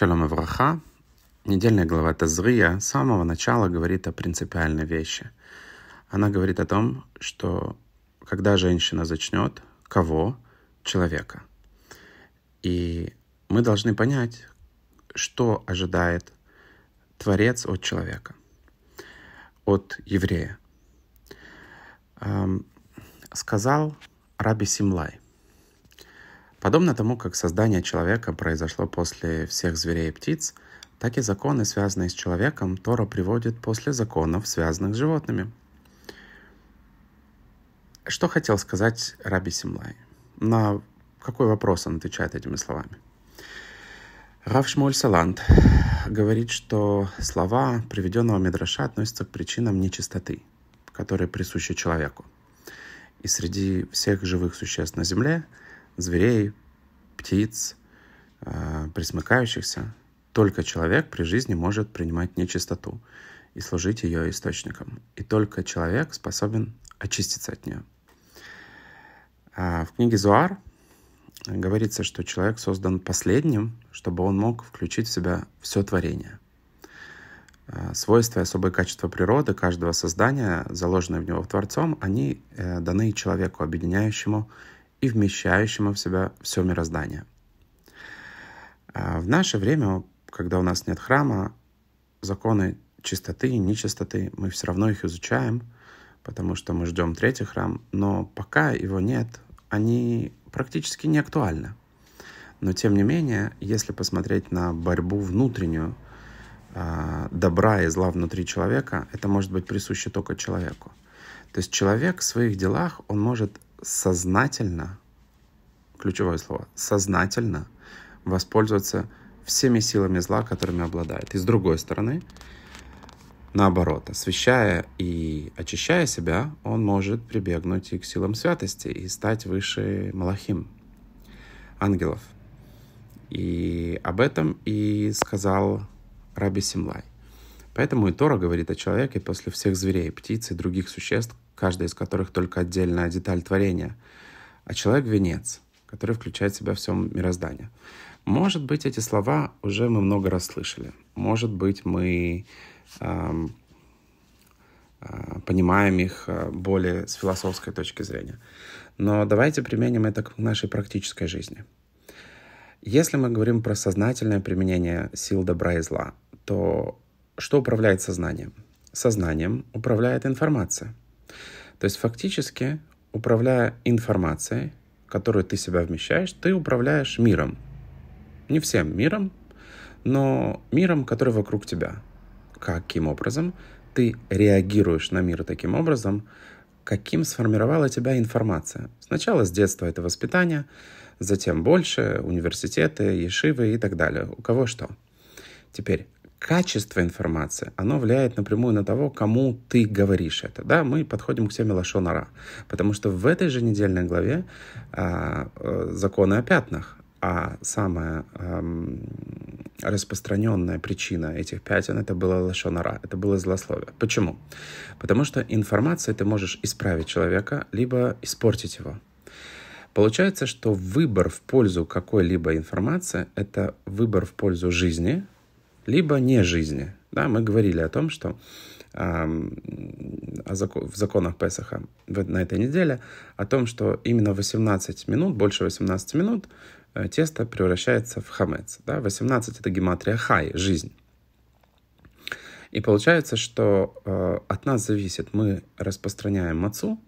Шалом Ивраха. Недельная глава Тазрия с самого начала говорит о принципиальной вещи. Она говорит о том, что когда женщина зачнет, кого? Человека. И мы должны понять, что ожидает Творец от человека, от еврея. Эм, сказал Раби Симлай, Подобно тому, как создание человека произошло после всех зверей и птиц, так и законы, связанные с человеком, Тора приводит после законов, связанных с животными. Что хотел сказать Раби Симлай? На какой вопрос он отвечает этими словами? Рав Шмуль Саланд говорит, что слова приведенного Мидраша относятся к причинам нечистоты, которые присущи человеку. И среди всех живых существ на Земле – зверей, птиц, а, присмыкающихся. Только человек при жизни может принимать нечистоту и служить ее источником. И только человек способен очиститься от нее. А, в книге Зуар говорится, что человек создан последним, чтобы он мог включить в себя все творение. А, свойства и особые качества природы каждого создания, заложенные в него Творцом, они э, даны человеку, объединяющему и вмещающему в себя все мироздание. А, в наше время, когда у нас нет храма, законы чистоты и нечистоты, мы все равно их изучаем, потому что мы ждем третий храм, но пока его нет, они практически не актуальны. Но тем не менее, если посмотреть на борьбу внутреннюю, а, добра и зла внутри человека, это может быть присуще только человеку. То есть человек в своих делах, он может сознательно, ключевое слово, сознательно воспользоваться всеми силами зла, которыми обладает. И с другой стороны, наоборот, освещая и очищая себя, он может прибегнуть и к силам святости и стать выше Малахим, ангелов. И об этом и сказал Раби Симлай. Поэтому и Тора говорит о человеке после всех зверей, птиц и других существ, каждая из которых только отдельная деталь творения, а человек — венец, который включает в себя все мироздание. Может быть, эти слова уже мы много раз слышали. Может быть, мы э, э, понимаем их э, более с философской точки зрения. Но давайте применим это к нашей практической жизни. Если мы говорим про сознательное применение сил добра и зла, то что управляет сознанием? Сознанием управляет информация — то есть фактически, управляя информацией, которую ты себя вмещаешь, ты управляешь миром. Не всем миром, но миром, который вокруг тебя. Каким образом ты реагируешь на мир таким образом, каким сформировала тебя информация. Сначала с детства это воспитание, затем больше, университеты, ешивы и так далее. У кого что. Теперь, качество информации, оно влияет напрямую на того, кому ты говоришь это. Да, мы подходим к теме Лашонара, потому что в этой же недельной главе а, э, законы о пятнах, а самая э, эм, распространенная причина этих пятен это было лошонара, это было злословие. Почему? Потому что информация ты можешь исправить человека, либо испортить его. Получается, что выбор в пользу какой-либо информации — это выбор в пользу жизни — либо не жизни. Да, мы говорили о том, что в законах Песаха на этой неделе о том, что именно 18 минут, больше 18 минут э, тесто превращается в хамец. Да? 18 это гематрия хай, жизнь. И получается, что э, от нас зависит, мы распространяем мацу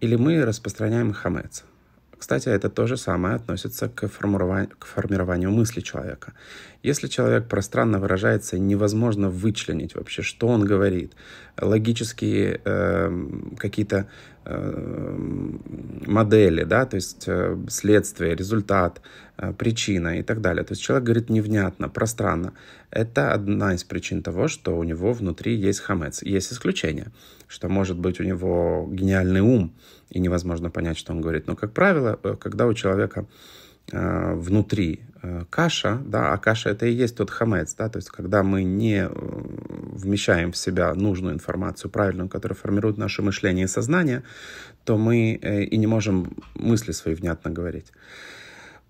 или мы распространяем хамец. Кстати, это то же самое относится к, формированию, к формированию мысли человека. Если человек пространно выражается, невозможно вычленить вообще, что он говорит. Логические э, какие-то э, модели, да, то есть э, следствие, результат, э, причина и так далее. То есть человек говорит невнятно, пространно. Это одна из причин того, что у него внутри есть хамец. Есть исключение, что может быть у него гениальный ум, и невозможно понять, что он говорит. Но, как правило, э, когда у человека э, внутри э, каша, да, а каша это и есть тот хамец, да, то есть когда мы не вмещаем в себя нужную информацию, правильную, которая формирует наше мышление и сознание, то мы и не можем мысли свои внятно говорить.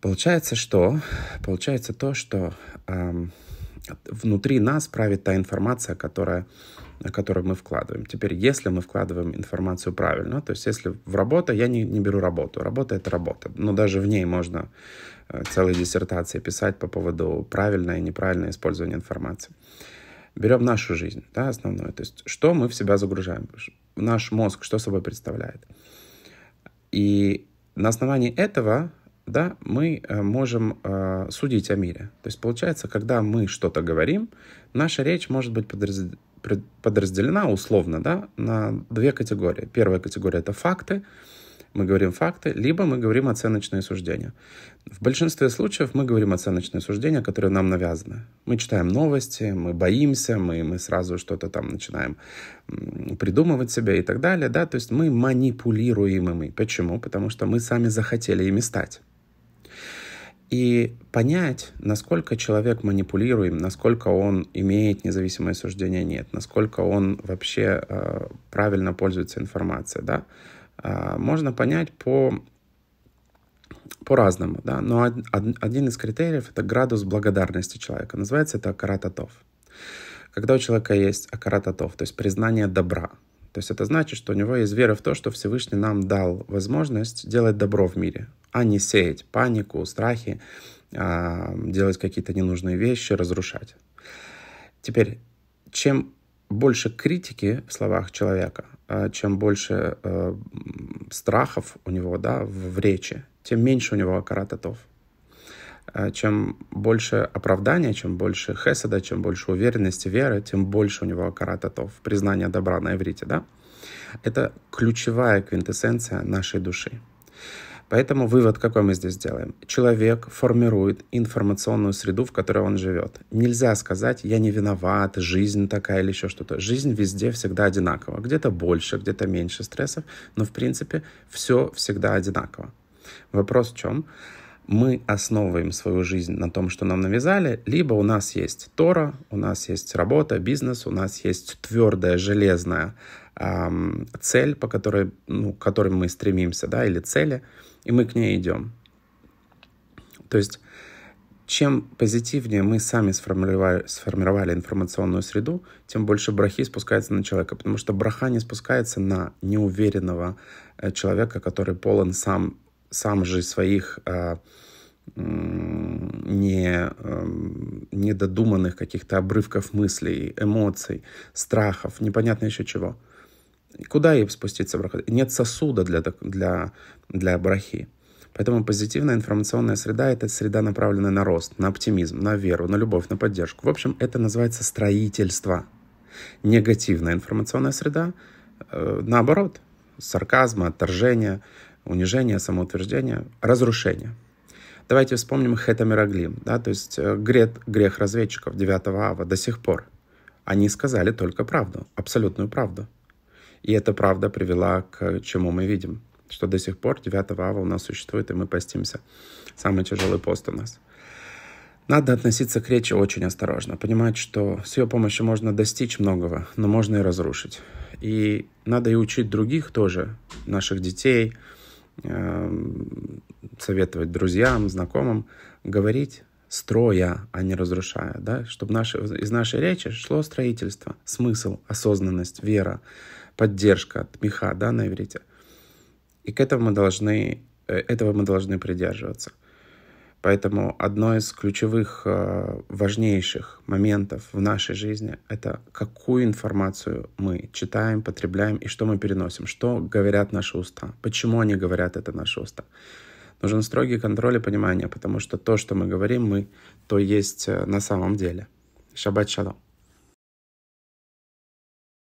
Получается что? Получается то, что эм, внутри нас правит та информация, которая, которую мы вкладываем. Теперь, если мы вкладываем информацию правильно, то есть если в работу, я не, не беру работу, работа — это работа, но даже в ней можно э, целые диссертации писать по поводу правильное и неправильное использование информации. Берем нашу жизнь, да, основную, то есть что мы в себя загружаем, наш мозг что собой представляет. И на основании этого да, мы э, можем э, судить о мире. То есть получается, когда мы что-то говорим, наша речь может быть подраз... подразделена условно да, на две категории. Первая категория — это факты, мы говорим факты, либо мы говорим оценочные суждения. В большинстве случаев мы говорим оценочные суждения, которые нам навязаны. Мы читаем новости, мы боимся, мы, мы сразу что-то там начинаем придумывать себе и так далее. Да? То есть мы манипулируем ими. Почему? Потому что мы сами захотели ими стать. И понять, насколько человек манипулируем, насколько он имеет независимое суждение, нет, насколько он вообще э, правильно пользуется информацией, да, э, можно понять по по-разному, да, но од, од, один из критериев — это градус благодарности человека. Называется это акарататов. Когда у человека есть акарататов, то есть признание добра — то есть это значит, что у него есть вера в то, что Всевышний нам дал возможность делать добро в мире, а не сеять панику, страхи, а, делать какие-то ненужные вещи, разрушать. Теперь, чем больше критики в словах человека, а, чем больше э, страхов у него да, в речи, тем меньше у него карататов. А чем больше оправдания, чем больше хеседа, чем больше уверенности, веры, тем больше у него акарататов, признание добра на иврите, да? Это ключевая квинтэссенция нашей души. Поэтому вывод какой мы здесь делаем? Человек формирует информационную среду, в которой он живет. Нельзя сказать, я не виноват, жизнь такая или еще что-то. Жизнь везде всегда одинакова. Где-то больше, где-то меньше стрессов, но в принципе все всегда одинаково. Вопрос в чем? мы основываем свою жизнь на том, что нам навязали, либо у нас есть Тора, у нас есть работа, бизнес, у нас есть твердая, железная эм, цель, по которой, ну, к которой мы стремимся, да, или цели, и мы к ней идем. То есть чем позитивнее мы сами сформировали, сформировали информационную среду, тем больше брахи спускается на человека, потому что браха не спускается на неуверенного э, человека, который полон сам сам же своих э, не, э, недодуманных каких-то обрывков мыслей, эмоций, страхов, непонятно еще чего. Куда ей спуститься в Нет сосуда для, для, для брахи. Поэтому позитивная информационная среда – это среда, направленная на рост, на оптимизм, на веру, на любовь, на поддержку. В общем, это называется строительство. Негативная информационная среда, э, наоборот, сарказма, отторжения, унижение, самоутверждение, разрушение. Давайте вспомним Хетамироглим, да, то есть э, грех, грех разведчиков 9 ава до сих пор. Они сказали только правду, абсолютную правду. И эта правда привела к чему мы видим, что до сих пор 9 ава у нас существует, и мы постимся. Самый тяжелый пост у нас. Надо относиться к речи очень осторожно, понимать, что с ее помощью можно достичь многого, но можно и разрушить. И надо и учить других тоже, наших детей, Эм, советовать друзьям, знакомым, говорить строя, а не разрушая, да, чтобы наши, из нашей речи шло строительство, смысл, осознанность, вера, поддержка, тмеха, да, на иврите. И к этому мы должны, э, этого мы должны придерживаться. Поэтому одно из ключевых, э, важнейших моментов в нашей жизни — это какую информацию мы читаем, потребляем и что мы переносим, что говорят наши уста, почему они говорят это наши уста. Нужен строгий контроль и понимание, потому что то, что мы говорим, мы, то есть э, на самом деле. Шаббат шалом.